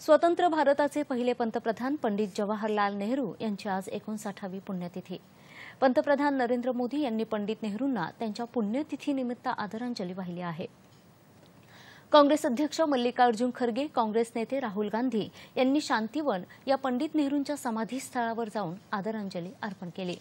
स्वतंत्र भारताचे पहिले पंतप्रधान पंडित जवाहरलाल नेहरू यांची आज एकोणसाठावी पुण्यतिथी पंतप्रधान नरेंद्र मोदी यांनी पंडित नेहरूंना त्यांच्या पुण्यतिथीनिमित्त आदरांजली वाहिली आहे काँग्रेस अध्यक्ष मल्लिकार्जुन खरगे काँग्रेस नेते राहुल गांधी यांनी शांतीवन या पंडित नेहरूंच्या समाधीस्थळावर जाऊन आदरांजली अर्पण केली